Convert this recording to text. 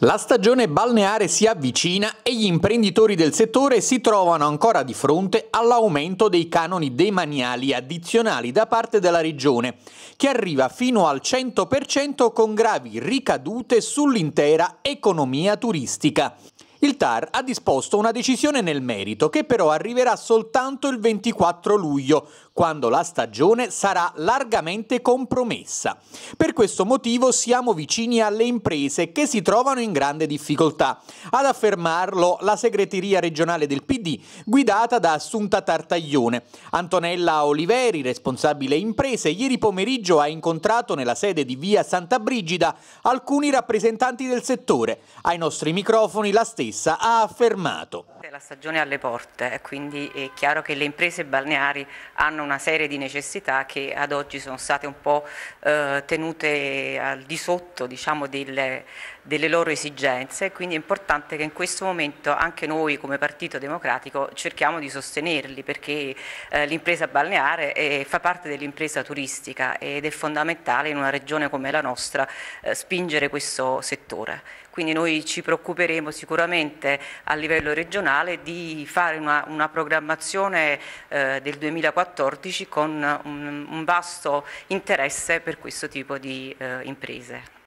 La stagione balneare si avvicina e gli imprenditori del settore si trovano ancora di fronte all'aumento dei canoni demaniali addizionali da parte della Regione, che arriva fino al 100% con gravi ricadute sull'intera economia turistica. Il TAR ha disposto una decisione nel merito che però arriverà soltanto il 24 luglio, quando la stagione sarà largamente compromessa. Per questo motivo siamo vicini alle imprese che si trovano in grande difficoltà. Ad affermarlo la segreteria regionale del PD, guidata da Assunta Tartaglione. Antonella Oliveri, responsabile imprese, ieri pomeriggio ha incontrato nella sede di via Santa Brigida alcuni rappresentanti del settore. Ai nostri microfoni la stessa ha affermato. Ovviamente la stagione è alle porte e quindi è chiaro che le imprese balneari hanno una serie di necessità che ad oggi sono state un po' eh, tenute al di sotto diciamo, delle, delle, loro esigenze quindi è importante che in questo momento anche noi come Partito Democratico cerchiamo di sostenerli perché eh, l'impresa balneare è, fa parte dell'impresa turistica ed è fondamentale in una regione come la nostra eh, spingere questo settore. Quindi noi ci preoccuperemo sicuramente a livello regionale nazionale di fare una, una programmazione eh, del 2014 con un, un, vasto interesse per questo tipo di eh, imprese.